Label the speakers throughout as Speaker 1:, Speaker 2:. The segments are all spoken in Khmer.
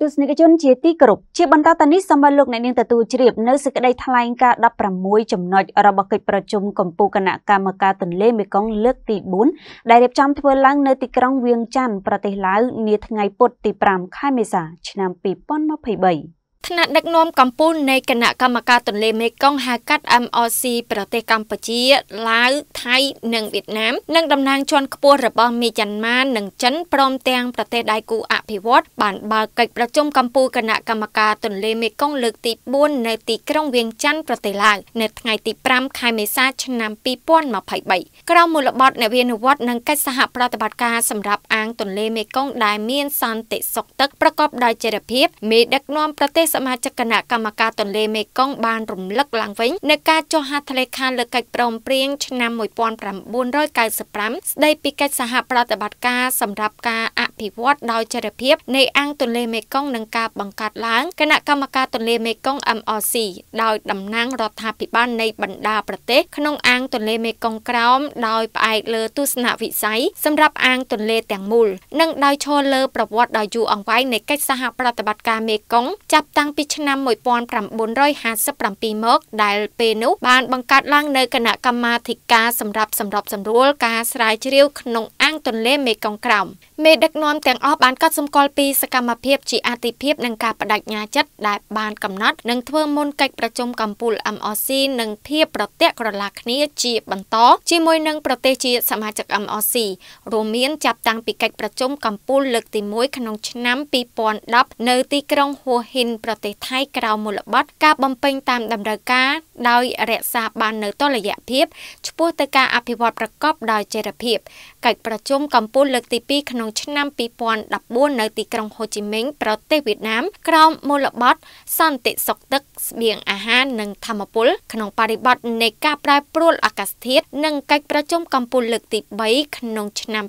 Speaker 1: ទស្សនិកជនជាទីគោរពជាបន្តទៅនេះសម្បត្តិលោកអ្នកនាងទទួលជ្រាបនៅសេចក្តីថ្លែងការណ៍16ចំណុចរបស់កិច្ចប្រជុំកម្ពុជាគណៈកម្មការទន្លេមេគង្គលើកទី4ដែលរៀបចំធ្វើឡើងនៅទីក្រុងវៀងច័ន្ទប្រទេសឡាវនាថ្ងៃពុធទី5ខែមេសាឆ្នាំ2023ថ្នាក់ដឹកនាំកម្ពុជានៃគណៈកម្មការទន្លេមេគង្គហៅកាត់ MRC ប្រទេសកម្ពុជាឡាវថៃនិងវៀតណាម និងតំណាងជាន់ខ្ពស់របស់មីយ៉ាន់ម៉ានិងចិនព្រមទាំងប្រទេសដៃគូអភិវឌ្ឍបានបើកកិច្ចប្រជុំកម្ពុជាគណៈកម្មការទន្លេមេគង្គលើកទី4នៅទីក្រុងវៀងច័ន្ទប្រទេសឡាវនៅថ្ងៃទី5ខែមេសាឆ្នាំ2023ក្រោមមូលបត្រនវានុវត្តនិងកិច្ចសហប្រតិបត្តិការសម្រាប់អាងទន្លេមេគង្គដែលមានសន្តិសុខទឹកប្រកបដោយចីរភាពមេដឹកនាំប្រទេសសមាជិកគណៈកម្មការទន្លេមេគង្គបានរំលឹកឡើងវិញនៅការចុះហត្ថលេខាលើកិច្ចព្រមព្រៀងឆ្នាំ1995ស្ដីពីកិច្ចសហប្រតិបត្តិការសម្រាប់ការភិវឌ្ឍដោយចីរភាពនៃអាងទន្លេមេគង្គនិងការបង្កើតឡើងគណៈកម្មការទន្លេមេគង្គ MRC ដោយតំណាងរដ្ឋាភិបាលនៃបណ្ដាប្រទេស ក្នុងអាង ទន្លេមេគង្គក្រោម ដោយផ្អែកលើទស្សនវិស័យសម្រាប់អាងទន្លេទាំងមូលនិងដោយឈលលើប្រវត្តិដ៏យូរអង្វែងនៃកិច្ចសហប្រតិបត្តិការមេគង្គចាប់តាំងពីឆ្នាំ1957មកដែលពេលនោះបាន បង្កើតឡើងនៅគណៈកម្មាធិការសម្រាប់សម្របសម្រួល ការស្រាវជ្រាវក្នុងនិងទន្លេមេគង្គក្រោមមេដឹកនាំទាំងអស់បានកត់សម្គាល់ពីសកម្មភាពជាអាទិភាពនិងការបដិញ្ញាចិត្តដែលបានកំណត់ និងធ្វើមុនកិច្ចប្រជុំកម្ពុជា MRC និង ភាពប្រតិក្រឡាគ្នាជាបន្តជាមួយនឹងប្រទេសជា សមាជិក MRC រួមមានចាប់តាំងពីកិច្ចប្រជុំកម្ពុជាលើកទី1ក្នុងឆ្នាំ2010នៅទីក្រុងហួហ៊ិនប្រទេសថៃក្រៅមូលបត្រការបំពេញតាមតម្រូវការដោយរក្សាបាននៅតុល្យភាពឆ្ពោះទៅការអភិវឌ្ឍប្រកបដោយចីរភាពកិច្ចប្រជុំកម្ពុជាលើកទី2ក្នុងឆ្នាំ2014នៅទីក្រុងហូជីមិញប្រទេសវៀតណាមក្រោមមូលបត្រសន្តិសុខទឹកស្បៀងអាហារនិងធម្មពលក្នុងបរិបទនៃការប្រែប្រួលអាកាសធាតុនិងកិច្ចប្រជុំកម្ពុជាលើកទី3ក្នុងឆ្នាំ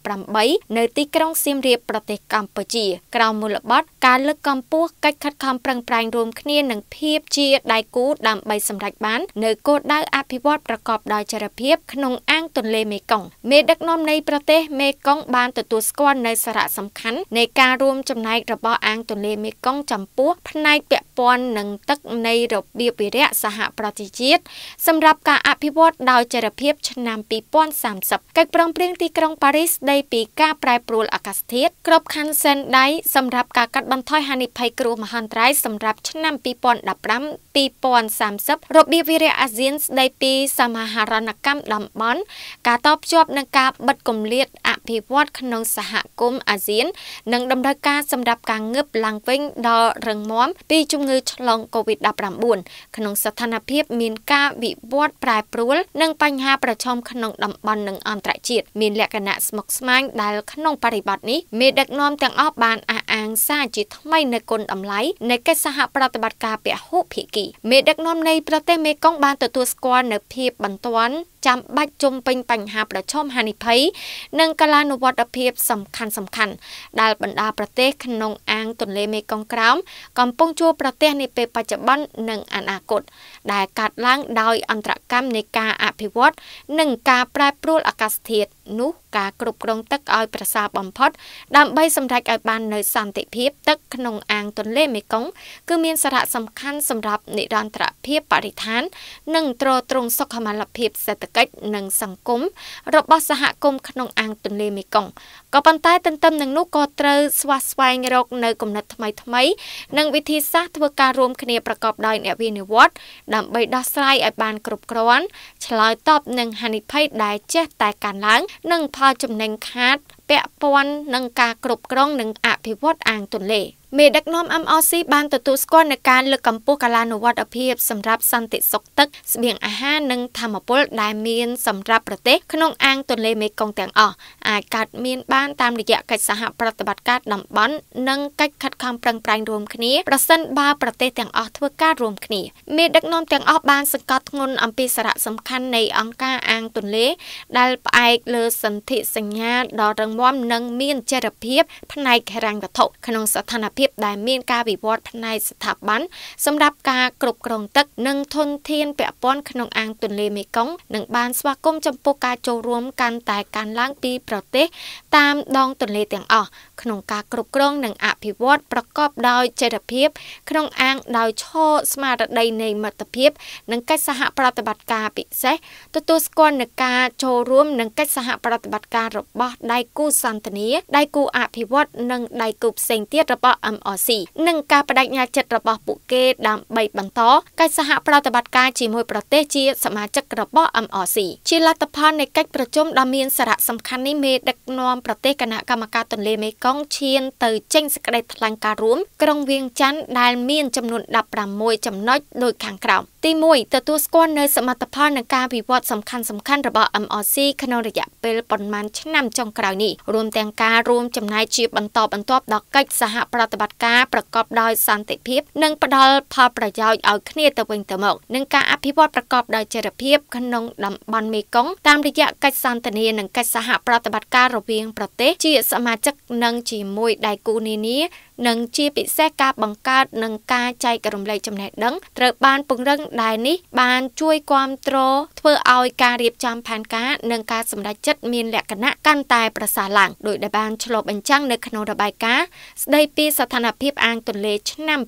Speaker 1: 2018នៅទីក្រុងសៀមរាបប្រទេសកម្ពុជាក្រោមមូលបត្រការលើកកម្ពស់កិច្ចខិតខំប្រឹងប្រែងរួមគ្នានិងភាពជាដៃគូដើម្បីសម្រេចបាននៅគោលដៅអភិវឌ្ឍប្រកបដោយចីរភាពក្នុងអាងទន្លេមេគង្គមេដឹកនាំនៃប្រទេសមេគង្គបានទទួលស្គាល់នូវសារៈសំខាន់នៃការរួមចំណែករបស់អាងទន្លេមេគង្គចំពោះផ្នែកពាក់ព័ន្ធនឹងទឹកនៃរបៀបវិរៈសហប្រជាជាតិសម្រាប់ការអភិវឌ្ឍដោយចរភាពឆ្នាំ2030កិច្ចប្រឹងប្រែងទីក្រុងប៉ារីសស្ដីពីការប្រែប្រួលអាកាសធាតុក្របខ័ណ្ឌសិនដៃសម្រាប់ការកាត់បន្ថយហានិភ័យគ្រោះមហន្តរាយសម្រាប់ឆ្នាំ2015 2030របៀបវិរៈអាស៊ានស្ដីពីសមាហរណកម្មតំបន់ការតបភ្ជាប់នឹងការបិទគម្លាតអភិវឌ្ឍក្នុងសហគមន៍អាស៊ាននិងតម្រូវការសម្រាប់ការងើបឡើងវិញដល់រឹងមាំពីជំងឺឆ្លង COVID-19 ក្នុងស្ថានភាពមានការវិវត្តប្រែប្រួលនិងបញ្ហាប្រឈមក្នុងតំបន់និងអន្តរជាតិមានលក្ខណៈស្មុគស្មាញដែលក្នុងបរិបទនេះមេដឹកនាំទាំងអស់បានអះអាងសារជាថ្មីនៅគុណតម្លៃនៃកិច្ចសហប្រតិបត្តិការពហុភាគីមេដឹកនាំនៃប្រទេសមេគង្គបានទទួលស្គាល់នៅភាពបន្ទាន់ចាំបាច់ជំពេញបញ្ហាប្រឈមហានិភ័យនិងកលានុវត្តភាពសំខាន់សំខាន់ដែលបណ្ដាប្រទេស ក្នុងអាង ទន្លេមេគង្គក្រោមកំពុងជួបប្រទះនាពេលបច្ចុប្បន្ននិងអនាគត។ដែលកាត់ឡើងដោយ អន្តរកម្មនៃការអភិវឌ្ឍនិងការប្រែប្រួលអាកាសធាតុនោះការគ្រប់គ្រងទឹកឲ្យប្រសើរបំផុតដើម្បីសម្រេចឲ្យបាននូវសន្តិភាពទឹកក្នុងអាងទន្លេមេគង្គគឺមានសារៈសំខាន់សម្រាប់និរន្តរភាពបរិស្ថាន និងទ្រទ្រង់សុខុមាលភាព សេដ្ឋកិច្ចនិងសង្គមរបស់សហគមន៍ក្នុងអាងទន្លេមេគង្គក៏ប៉ុន្តែទន្ទឹមនឹងនោះក៏ត្រូវស្វាស្វែងរកនៅគំនិតថ្មីៗនិងវិធីសាស្ត្រធ្វើការរួមគ្នាប្រកបដោយអ្នកវិនិយោគដើម្បីដោះស្រាយឲ្យបានគ្រប់គ្រាន់ ឆ្លើយតបនឹងហានិភ័យដែលចេះតែកើនឡើងនិងផលចំណេញខាត ពាក់ព័ន្ធនឹងការគ្រប់គ្រងនិងអភិវឌ្ឍអាងទន្លេ។មេដឹកនាំ MRC បានទទួលស្គាល់នូវការលើកកម្ពស់កាលានុវត្តភាពសម្រាប់សន្តិសុខទឹកស្បៀងអាហារនិងធម្មពលដែលមានសម្រាប់ប្រទេសក្នុងអាងទន្លេមេគង្គទាំងអស់អាចកើតមានបានតាមរយៈកិច្ចសហប្រតិបត្តិការតំបន់និងកិច្ចខិតខំប្រឹងប្រែងរួមគ្នាប្រសិនបើប្រទេសទាំងអស់ធ្វើការរួមគ្នាមេដឹកនាំទាំងអស់បានសង្កត់ធ្ងន់អំពីសារៈសំខាន់នៃអង្គការអាងទន្លេដែលផ្អែកលើសន្ធិសញ្ញាដ៏រឹងមាំនិងមានចីរភាពផ្នែកហិរញ្ញវត្ថុក្នុងស្ថានភាពភាពដែលមានការវិវត្តផ្នែកស្ថាប័នសម្រាប់ការគ្រប់គ្រងទឹកនិងធនធានពាក់ព័ន្ធក្នុងអាងទន្លេមេគង្គនិងបានស្វាគមន៍ចំពោះការចូលរួមកាន់តែកើនឡើងពីប្រទេស តាមដងទន្លេទាំងអស់ក្នុងការគ្រប់គ្រងនិងអភិវឌ្ឍប្រកបដោយចីរភាពក្នុងអាងដោយឈរស្មារតីនៃមិត្តភាពនិងកិច្ចសហប្រតិបត្តិការពិសេសទទួលស្គាល់នឹងការចូលរួមនិងកិច្ចសហប្រតិបត្តិការរបស់ដៃគូសន្តិនិដៃគូអភិវឌ្ឍនិងដៃគូផ្សេងទៀតរបស់ MRC និងការបដិញ្ញាចិត្តរបស់ពួកគេដើម្បីបន្តកិច្ចសហប្រតិបត្តិការជាមួយប្រទេសជាសមាជិករបស់ MRC ជាលទ្ធផលនៃកិច្ចប្រជុំដ៏មានសារៈសំខាន់នេះមេដឹកនាំប្រទេសគណៈកម្មការទន្លេមេគកុងឈាន ទៅ ចេញសេចក្តីថ្លែងការណ៍រួមក្រុងវៀងច័ន្ទដែលមានចំនួន16ចំណុចដូចខាងក្រោមទី1ទទួលស្គាល់នៅសមត្ថផលនៃការវិវត្តសំខាន់សំខាន់របស់ MRC ក្នុងរយៈពេលប្រមាណឆ្នាំចុងក្រោយនេះរួមទាំងការរួមចំណែកជាបន្តបន្ទាប់ដល់កិច្ចសហប្រតិបត្តិការប្រកបដោយសន្តិភាព និងផ្ដល់ផលប្រយោជន៍ឲ្យគ្នាទៅវិញទៅមកនិងការអភិវឌ្ឍប្រកបដោយចីរភាពក្នុងតំបន់មេគង្គតាមរយៈកិច្ចសន្ទនានិងកិច្ចសហប្រតិបត្តិការរវាងប្រទេសជាសមាជិកនិងជាមួយដៃគូនានា និងជាពិសេសការបង្កើតនិងការចែករំលែកចំណេះដឹងត្រូវបានពង្រឹងដែរនេះបានជួយគ្រប់គ្រងធ្វើឲ្យការរៀបចំផែនការនិងការសម្រេចចិត្តមានលក្ខណៈកាន់តែប្រសើរឡើងដោយដែលបានឆ្លុះបញ្ចាំងនៅក្នុងរបាយការណ៍ស្ដីពីស្ថានភាពអាងទន្លេឆ្នាំ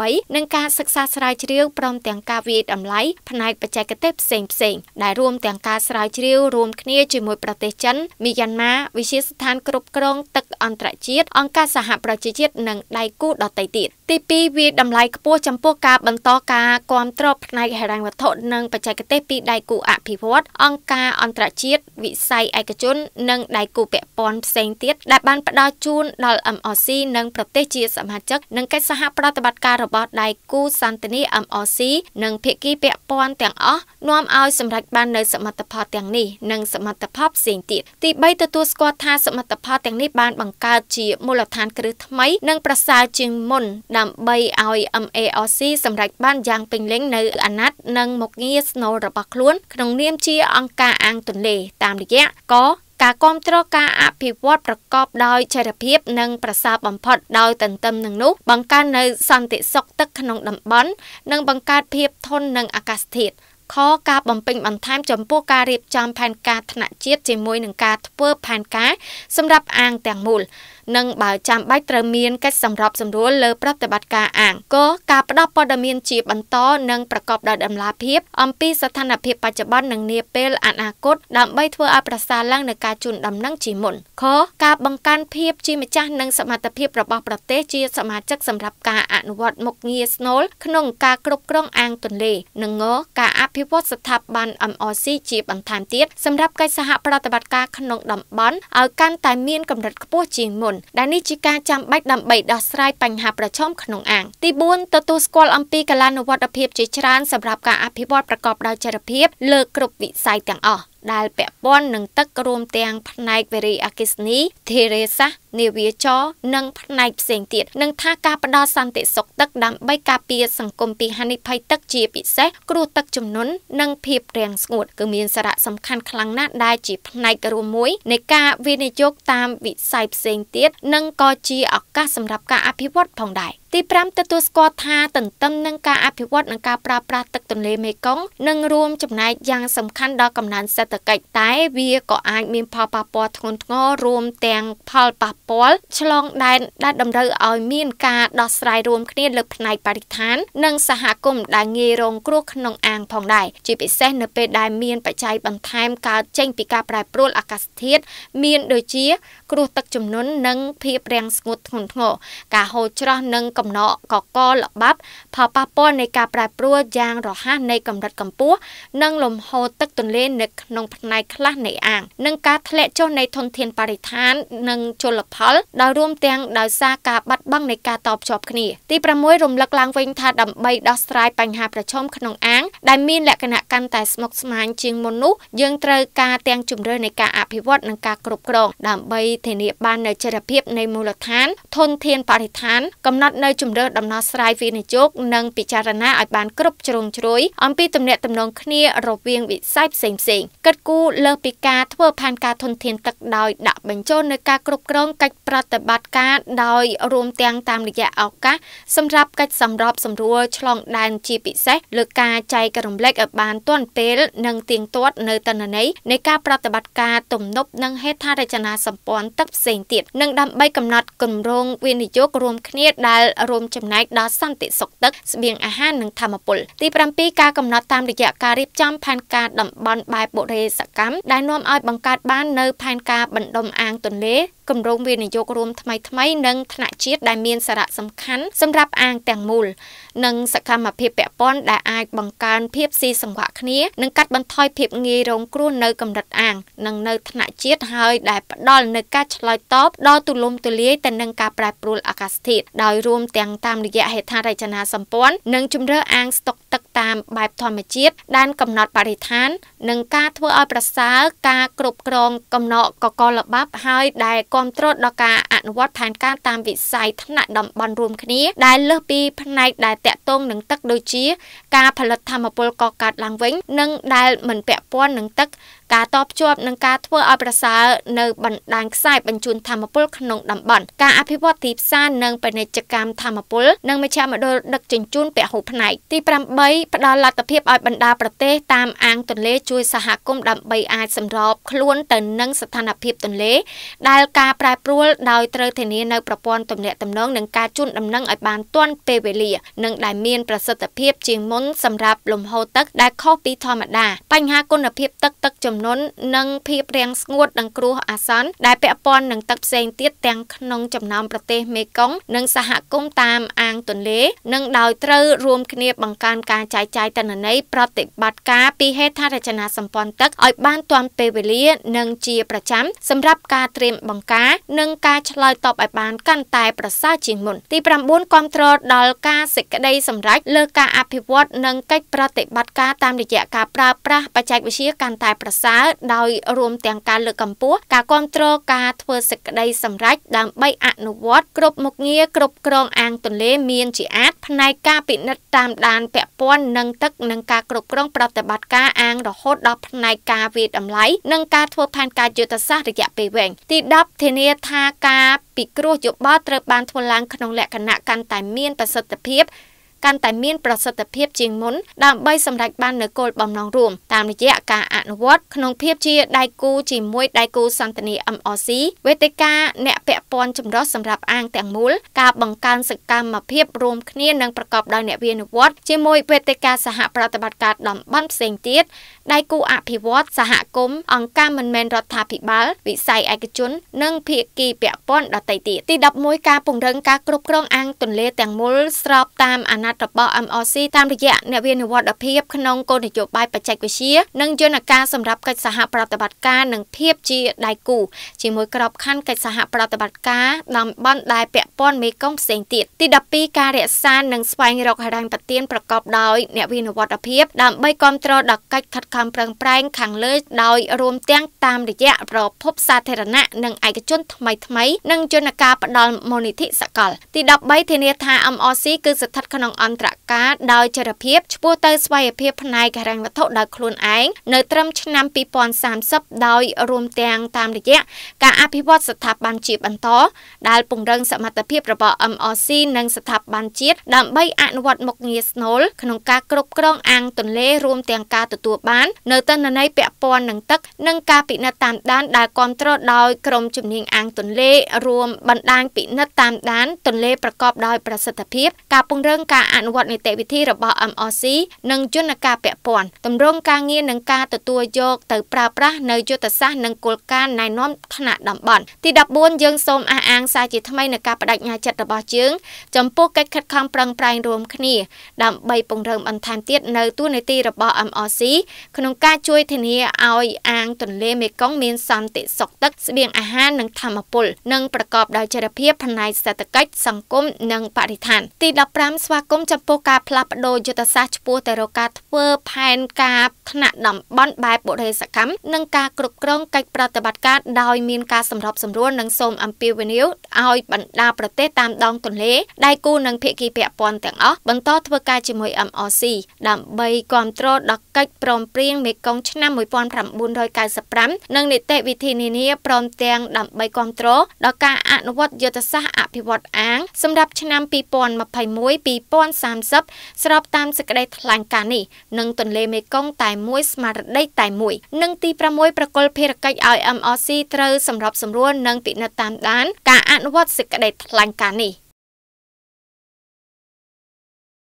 Speaker 1: 2018និងការសិក្សាស្រាវជ្រាវព្រមទាំងការវិយតម្លៃផ្នែកបច្ចេកទេសផ្សេងផ្សេងដែលរួមទាំងការស្រាវជ្រាវរួមគ្នាជាមួយប្រទេសចិនមីយ៉ាន់ម៉ាវិទ្យាស្ថានគ្រប់គ្រងទឹកអន្តរជាតិអង្គការសហប្រជាជាតិនិងដៃគូដទៃទៀតទី2វាតម្លៃខ្ពស់ចំពោះការបន្តការគ្រប់គ្រងផ្នែកហិរញ្ញវត្ថុនិងបច្ចេកទេសពីដៃគូអភិវឌ្ឍអង្គការអន្តរជាតិវិស័យឯកជន និងដៃគូពាក់ព័ន្ធផ្សេងទៀតដែលបានផ្ដល់ជូនដល់ MOC និងប្រទេសជាសមាជិកនិងកិច្ចសហប្រតិបត្តិការរបស់ដៃគូសន្តិនិ MOC និងភាគីពាក់ព័ន្ធទាំងអស់នាំឲ្យសម្រេចបាននូវសមិទ្ធផលទាំងនេះនិងសមិទ្ធផលផ្សេងទៀតទី3ទទួលស្គាល់ថាសមិទ្ធផលទាំងនេះបានបង្កើតជាមូលដ្ឋានគ្រឹះថ្មីនិងប្រសើរជាងមុនដដើម្បីឲ្យ MAOC សម្រេចបានយ៉ាងពេញលេញនៅអាណត្តិនិងមុខងារស្នូលរបស់ខ្លួន ក្នុងនាមជាអង្គការអាងទន្លេតាមរយៈកការគ្រប់គ្រងការអភិវឌ្ឍប្រកបដោយចីរភាពនិងប្រសើរបំផុតដោយទន្ទឹមនឹងនោះបង្កើននៅសន្តិសុខទឹកក្នុងតំបន់និងបង្កើតភាពធន់នឹងអាកាសធាតុខការបំពេញបន្ថែមចំពោះការរៀបចំផែនការថ្នាក់ជាតិជាមួយនឹងការធ្វើផែនការសម្រាប់អាងទាំងមូលនិងបើចាំបាច់ត្រូវមានកិច្ចសម្របសម្រួលលើប្រតិបត្តិការអាងក៏ការផ្ដល់ព័ត៌មានជា បន្តនិងប្រកបដោយតម្លាភាពអំពីស្ថានភាពបច្ចុប្បន្ននិងនាពេលអនាគតដើម្បីធ្វើឲ្យប្រសើរឡើងនៅការជូនដំណឹងជាមុនខ ការបង្កើនភាពជាម្ចាស់និងសមត្ថភាពរបស់ប្រទេសជា សមាជិកសម្រាប់ការអនុវត្តមុខងារស្នូលក្នុងការគ្រប់គ្រងអាងទន្លេនិងងការអភិវឌ្ឍស្ថាប័ន MRC ជាបន្ថែមទៀតសម្រាប់កិច្ចសហប្រតិបត្តិការក្នុងតំបន់ឲ្យកាន់តែមានកម្រិតខ្ពស់ជាងមុននដែលនេះជាការចាំបាច់ដើម្បីដោះស្រាយបញ្ហាប្រឈមក្នុងអាងទី4ទទួលស្គាល់អំពីកលានុវត្តភាពជាច្រើនសម្រាប់ការអភិវឌ្ឍប្រកបដោយចីរភាពលើគ្រប់វិស័យទាំងអស់ដែលពាក់ព័ន្ធនឹងទឹករួមទាំងផ្នែកវិរិយអកិសនីធារេសាសនាវាចរនិងផ្នែកផ្សេងទៀតនឹងថាការផ្ដល់សន្តិសុខទឹកដើម្បីការពារសង្គមពីហានិភ័យទឹកជាពិសេសគ្រោះទឹកជំនន់និងភាពរាំងស្ងួតគឺមានសារៈសំខាន់ខ្លាំងណាស់ដែលជាផ្នែករួមមួយនៃការវិនិយោគតាមវិស័យផ្សេងទៀតនិងក៏ជាឱកាសសម្រាប់ការអភិវឌ្ឍផងដែរទី5ទទួលស្គាល់ថាទន្ទឹមនឹងការអភិវឌ្ឍនិងការប្រើប្រាស់ទឹកទន្លេមេគង្គនឹងរួមចំណែកយ៉ាងសំខាន់ដល់កំណើនសេដ្ឋត្ថកិច្ចតែវាក៏អាចមានផលប៉ះពាល់ធ្ងន់ធ្ងររួមទាំងផលប៉ះពាល់ឆ្លងដែនដែលតម្រូវឲ្យមានការដោះស្រាយរួមគ្នាលើផ្នែកបរិស្ថាន និងសហគមន៍ដែលងាយរងគ្រោះក្នុងអាងផងដែរជាពិសេសនៅពេលដែលមានបច្ច័យបន្ថែមកើតចេញពីការប្រែប្រួលអាកាសធាតុមានដូចជា គ្រោះទឹកជំនន់និងភាពរាំងស្ងួតធ្ងន់ធ្ងរការហូរច្រោះនិងកំណកកកល្បាប់ផលប៉ះពាល់នៃការប្រែប្រួលយ៉ាងរហ័សនៃកម្រិតកម្ពស់និងលំហូរទឹកទន្លេនៅក្នុងក្នុងផ្នែកខ្លះនៃអាងនិងការធ្លាក់ចុះនៃធនធានបរិស្ថាននិងជលផលដោយរួមទាំងដោយសារការបាត់បង់នៃការតបជាប់គ្នាទី6រំលឹកឡើងវិញថាដើម្បីដោះស្រាយបញ្ហាប្រឈមក្នុងអាងដែលមានលក្ខណៈកាន់តែស្មុគស្មាញជាងមុននោះយើងត្រូវការទាំងជំរឿននៃការអភិវឌ្ឍនិងការគ្រប់គ្រងដើម្បីធានាបាននូវចរិយភាពនៃមូលដ្ឋានធនធានបរិស្ថានកំណត់នៅជំរឿនដំណោះស្រាយវិនិយោគនិងពិចារណាឲ្យបានគ្រប់ជ្រុងជ្រោយអំពីទំនាក់ទំនងគ្នារវាងវិស័យផ្សេងៗគតគូលើសពីការធ្វើផែនការធនធានទឹកដោយដាក់បញ្ចូលនៅការគ្រប់គ្រងកិច្ចប្រតិបត្តិការដោយរួមទាំងតាមរយៈឱកាសសម្រាប់កិច្ចសម្របសម្រួលឆ្លងដែនជាពិសេសលើការចែករំលែកឲ្យបានទាន់ពេលនិងទៀងទាត់នៅតនន័យនៃការប្រតិបត្តិការទំនប់និងហេដ្ឋារចនាសម្ព័ន្ធទឹកផ្សេងទៀតនិងដើម្បីកំណត់គម្រោងវិនិយោគរួមគ្នាដែលរួមចំណែកដល់សន្តិសុខទឹកស្បៀងអាហារនិងធម្មពលទី7ការកំណត់តាមរយៈការរៀបចំផែនការតំបន់បែបបុរេទេសកម្មដែលនាំឲ្យបង្កើតបាននៅផែនការបណ្ដុំអាងទន្លេគម្រោងវិនិយោគរួមថ្មីថ្មីនិងថ្នាក់ជាតិដែលមានសារៈសំខាន់សម្រាប់អាងទាំងមូលនិង សកម្មភាពពាក់ព័ន្ធដែលអាច បង្កើនភាពស៊ីសង្វាក់គ្នានិងកាត់បន្ថយភាពងាយរងគ្រោះនៅកម្រិតអាង និងនៅថ្នាក់ជាតិហើយដែលផ្ដល់នូវការឆ្លើយតបដ៏ទូលំទូលាយទៅនឹងការប្រែប្រួលអាកាសធាតុដោយរួមទាំងតាមរយៈហេដ្ឋារចនាសម្ព័ន្ធនិងជំរឿអាងស្តុកទឹកតាមបែបធម្មជាតិដែនកំណត់បរិស្ថាន និងការធ្វើឲ្យប្រសើរការគ្រប់គ្រងកំណកកកលបាប់ហើយដែលគ្រប់គ្រងដល់ការអនុវត្តផែនការតាមវិស័យថ្នាក់តំបន់រួមគ្នាដែលលើសពីផ្នែកដែលតាក់ទងនឹងទឹកដូចជាការផលិតធម្មពលកកើតឡើងវិញនិងដែលមិនពាក់ព័ន្ធនឹងទឹកការតបភ្ជាប់និងការធ្វើឲ្យប្រសើរនៅបណ្ដាញខ្សែបញ្ជូនធម្មពលក្នុងតំបន់ការអភិវឌ្ឍទីផ្សារនិងពាណិជ្ជកម្មធម្មពលនិងមជ្ឈមណ្ឌលដឹកជញ្ជូនពហុផ្នែកទី8ផ្ដល់លទ្ធភាពឲ្យបណ្ដាប្រទេសតាមអាងទន្លេជួយសហគមន៍ដើម្បីអាចសម្របខ្លួនទៅនឹងស្ថានភាពទន្លេដែលកការប្រែប្រួលដោយត្រូវធានានៅប្រព័ន្ធទំនាក់ទំនងនិងការជូនដំណឹងឲ្យបានទាន់ពេលវេលានិងដែលមានប្រសិទ្ធភាពជាងមុនសម្រាប់លំហូរទឹកដែលខុសពីធម្មតា បញ្ហាគុណភាពទឹកទឹកចំនួននិងភាពរាំងស្ងួតនិងគ្រោះអាសន្នដែលពាក់ព័ន្ធនឹងទឹកផ្សេងទៀតទាំងក្នុងចំណោមប្រទេសមេគង្គនិងសហគមន៍តាមអាងទន្លេ និងដោយត្រូវរួមគ្នាបង្កើនការចែកចាយតនន័យប្រតិបត្តិការពីហេដ្ឋារចនាសម្ព័ន្ធទឹកឲ្យបានទាន់ពេលវេលា និងជាប្រចាំសម្រាប់ការត្រៀមបង្ការការនិងការឆ្លើយតបឲ្យបានកាន់តែប្រសើរជាងមុនទី9គ្រប់គ្រងដល់ការសេចក្តីសម្រេចលើការអភិវឌ្ឍនិងកិច្ចប្រតិបត្តិការតាមរយៈការប្រើប្រាស់បច្ចេកវិទ្យាកាន់តែប្រសើរដោយរួមទាំងការលើកកម្ពស់ការគ្រប់គ្រងការធ្វើសេចក្តីសម្រេចដើម្បីអនុវត្តគ្រប់មុខងារគ្រប់គ្រងអាងទន្លេមានជាអាចផ្នែកការពិនិត្យតាមដានពាក់ព័ន្ធនឹងទឹកនិងការគ្រប់គ្រងប្រតិបត្តិការអាងរហូតដល់ផ្នែកការវិយតម្លៃនិងការធ្វើផែនការយុទ្ធសាស្ត្ររយៈពេលវែងទី10ធានាថាការពិគ្រោះយោបល់ត្រូវបានធ្វើឡើងក្នុងលក្ខណៈកាន់តែមានប្រសិទ្ធភាពកាន់តែមានប្រសិទ្ធភាពជាងមុនដើម្បីសម្រេចបាននូវគោលបំណងរួមតាមរយៈការអនុវត្តក្នុងភាពជាដៃគូ ជាមួយដៃគូសន្តិនិក MRC វេទិកាអ្នកពាក់ព័ន្ធចម្រុះសម្រាប់អាងទាំងមូលការបង្កើនសកម្មភាពរួមគ្នានិងប្រកបដោយអ្នកវិនិយោគជាមួយវេទិកាសហប្រតិបត្តិការតំបន់ផ្សេងទៀតដៃគូអភិវឌ្ឍសហគមន៍អង្គការមិនមែនរដ្ឋាភិបាល វិស័យឯកជននិងភាគីពាក់ព័ន្ធដទៃទៀតទី11ការពង្រឹងការគ្រប់គ្រងអាងទន្លេទាំងមូលស្របតាមអាណត្តិត្ថរបស់ MRC តាមរយៈអ្នកវិនិវត្តភាពក្នុងគោលនយោបាយបច្ចេកវិទ្យានិង យន្តការសម្រាប់កិច្ចសហប្រតិបត្តិការនិងភាពជាដៃគូជាមួយក្របខ័ណ្ឌកិច្ចសហប្រតិបត្តិការតំបន់ដែលពាក់ព័ន្ធមេគង្គផ្សេងទៀតទី12ការរក្សានិងស្វែងរកហិរញ្ញប្បទានប្រកបដោយអ្នកវិនិវត្តភាពដើម្បីគ្រប់គ្រងដល់កិច្ចខិតខំប្រឹងប្រែងខាងលើដោយរួមទាំងតាមរយៈប្រភពសាធារណៈនិងឯកជន ថ្មីថ្មី និងយន្តការផ្ដល់មូលនិធិសកល ទី13ធានា ថា MRC គឺស្ថិតក្នុងអន្តរការដោយចរភាពឆ្ពោះទៅស្វ័យភាពផ្នែកហិរញ្ញវត្ថុដោយខ្លួនឯងនៅត្រឹមឆ្នាំ2030ដោយរួមទាំងតាមរយៈការអភិវឌ្ឍស្ថាប័នជាបន្តដែលពង្រឹងសមត្ថភាព របស់ MRC និងស្ថាប័នជាតិដើម្បីអនុវត្តមុខងារស្នូលក្នុងការគ្រប់គ្រងអាងទន្លេរួមទាំងការទទួលបាន នៅទិន្នន័យពាក់ព័ន្ធនឹងទឹក និងការពិនិត្យតាមដានដែលគ្រប់គ្រងដោយក្រមជំនាញអាងទន្លេរួមបណ្ដាញពិនិត្យតាមដានទន្លេប្រកបដោយប្រសិទ្ធភាពការពង្រឹងការអនុវត្តនីតិវិធីរបស់ MRC និងយន្តការពាក់ព័ន្ធទម្រង់ការងារនិងការទទួលយកទៅប្រើប្រាស់នៅយុទ្ធសាស្ត្រនិងគោលការណ៍ណែនាំថ្នាក់តំបន់ទី14យើងសូមអះអាងសារជាថ្មីនៃការបដិញ្ញាចិត្តរបស់យើងចំពោះកិច្ចខិតខំប្រឹងប្រែងរួមគ្នា ដើម្បីពង្រឹងបន្ថែមទៀតនៅទួលនីតិរបស់ MRC ក្នុងការជួយធានាឲ្យអាងទន្លេមេគង្គមានសន្តិសុខទឹកស្បៀងអាហារនិងធម្មពលនិងប្រកបដោយចីរភាពផ្នែកសេដ្ឋកិច្ចសង្គមនិងបរិស្ថាន ទី15ស្វាគមន៍គមន៍ចាត់ពូការផ្លាស់ប្ដូរយុទ្ធសាស្ត្រឆ្ពោះទៅរកការធ្វើផែនការថ្នាក់តំបន់បែបបុរេសកម្មនិងការគ្រប់គ្រងកិច្ចប្រតិបត្តិការដោយមានការសម្របសម្រួលនិងសូមអំពាវនាវឲ្យបណ្ដាប្រទេសតាមដងទន្លេដៃគូនិងភាគីពាក់ព័ន្ធទាំងអស់បន្តធ្វើការជាមួយ MRC ដើម្បីគ្រប់គ្រងដល់កិច្ចព្រមព្រៀងមេគង្គឆ្នាំ1995និងនីតិវិធីនានាព្រមទាំងដើម្បីគ្រប់គ្រងដល់ការអនុវត្តយុទ្ធសាស្ត្រអភិវឌ្ឍអាងសម្រាប់ឆ្នាំ2021 2030ស្របតាមសេចក្តីថ្លែងការណ៍នេះនឹងទន្លេមេគង្គតែមួយស្មារតីតែមួយនិងទី6ប្រកុលភារកិច្ចឲ្យ MRC ត្រូវសម្របសម្រួលនិងពិនិត្យតាមដាន ការអនុវត្តសេចក្តីថ្លែងការណ៍នេះ